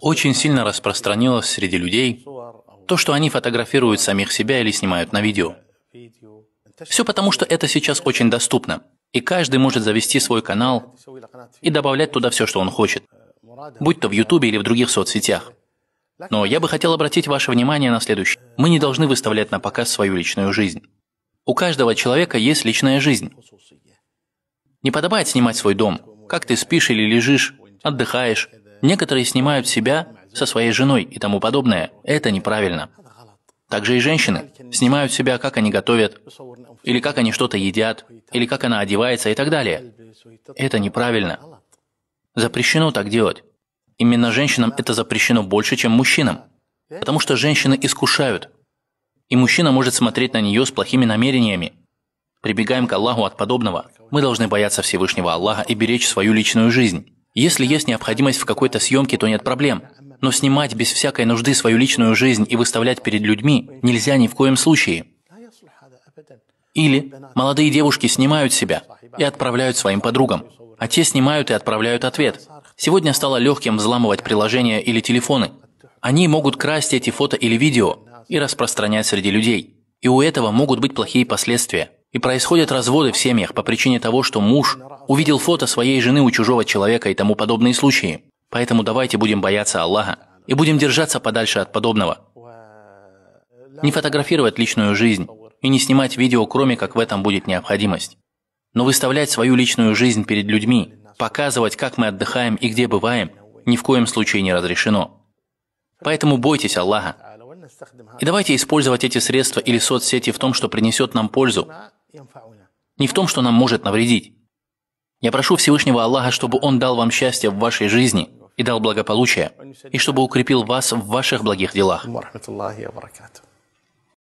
очень сильно распространилось среди людей то, что они фотографируют самих себя или снимают на видео. Все потому, что это сейчас очень доступно, и каждый может завести свой канал и добавлять туда все, что он хочет, будь то в Ютубе или в других соцсетях. Но я бы хотел обратить ваше внимание на следующее. Мы не должны выставлять на показ свою личную жизнь. У каждого человека есть личная жизнь. Не подобает снимать свой дом, как ты спишь или лежишь, отдыхаешь, Некоторые снимают себя со своей женой и тому подобное. Это неправильно. Также и женщины снимают себя, как они готовят, или как они что-то едят, или как она одевается и так далее. Это неправильно. Запрещено так делать. Именно женщинам это запрещено больше, чем мужчинам. Потому что женщины искушают. И мужчина может смотреть на нее с плохими намерениями. Прибегаем к Аллаху от подобного. Мы должны бояться Всевышнего Аллаха и беречь свою личную жизнь. Если есть необходимость в какой-то съемке, то нет проблем. Но снимать без всякой нужды свою личную жизнь и выставлять перед людьми нельзя ни в коем случае. Или молодые девушки снимают себя и отправляют своим подругам, а те снимают и отправляют ответ. Сегодня стало легким взламывать приложения или телефоны. Они могут красть эти фото или видео и распространять среди людей. И у этого могут быть плохие последствия. И происходят разводы в семьях по причине того, что муж увидел фото своей жены у чужого человека и тому подобные случаи. Поэтому давайте будем бояться Аллаха и будем держаться подальше от подобного. Не фотографировать личную жизнь и не снимать видео, кроме как в этом будет необходимость. Но выставлять свою личную жизнь перед людьми, показывать, как мы отдыхаем и где бываем, ни в коем случае не разрешено. Поэтому бойтесь Аллаха. И давайте использовать эти средства или соцсети в том, что принесет нам пользу, не в том, что нам может навредить. Я прошу Всевышнего Аллаха, чтобы Он дал вам счастье в вашей жизни и дал благополучие, и чтобы укрепил вас в ваших благих делах.